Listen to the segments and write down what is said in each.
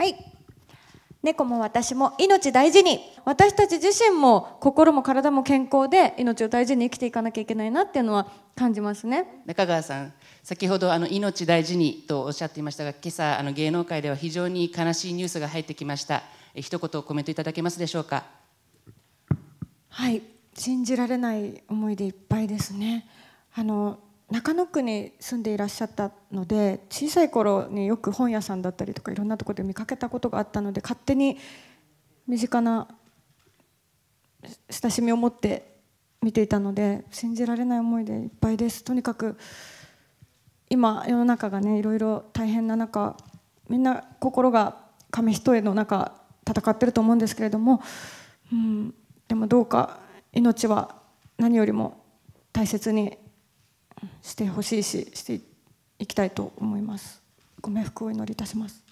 はい猫も私も命大事に私たち自身も心も体も健康で命を大事に生きていかなきゃいけないなっていうのは感じますね中川さん先ほどあの命大事にとおっしゃっていましたが今朝あの芸能界では非常に悲しいニュースが入ってきました一言コメントいただけますでしょうかはい信じられない思いでいっぱいですねあの中野区に住んでいらっしゃったので小さい頃によく本屋さんだったりとかいろんなとこで見かけたことがあったので勝手に身近な親しみを持って見ていたので信じられない思いでいっぱいですとにかく今世の中がねいろいろ大変な中みんな心が紙一重の中戦ってると思うんですけれども、うん、でもどうか命は何よりも大切にしてほしいししていきたいと思いますご冥福をお祈りいたします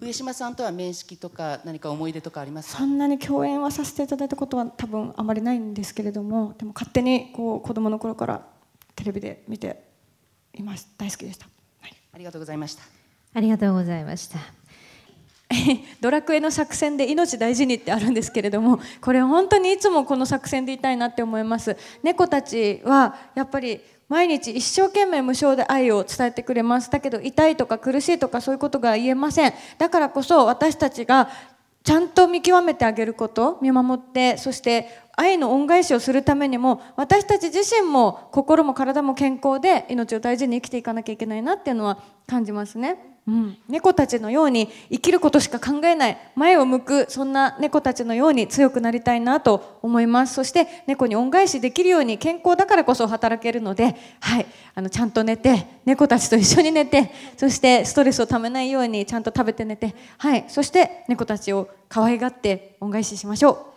上島さんとは面識とか何か思い出とかありますそんなに共演はさせていただいたことは多分あまりないんですけれどもでも勝手にこう子供の頃からテレビで見ています大好きでした、はい、ありがとうございましたありがとうございましたドラクエの作戦で命大事にってあるんですけれどもこれ本当にいつもこの作戦でいたいなって思います猫たちはやっぱり毎日一生懸命無償で愛を伝えてくれますだけど痛いとか苦しいとかそういうことが言えませんだからこそ私たちがちゃんと見極めてあげること見守ってそして愛の恩返しをするためにも私たち自身も心も体も健康で命を大事に生きていかなきゃいけないなっていうのは感じますね。うん、猫たちのように生きることしか考えない前を向くそんな猫たちのように強くなりたいなと思いますそして猫に恩返しできるように健康だからこそ働けるので、はい、あのちゃんと寝て猫たちと一緒に寝てそしてストレスをためないようにちゃんと食べて寝て、はい、そして猫たちを可愛がって恩返ししましょう。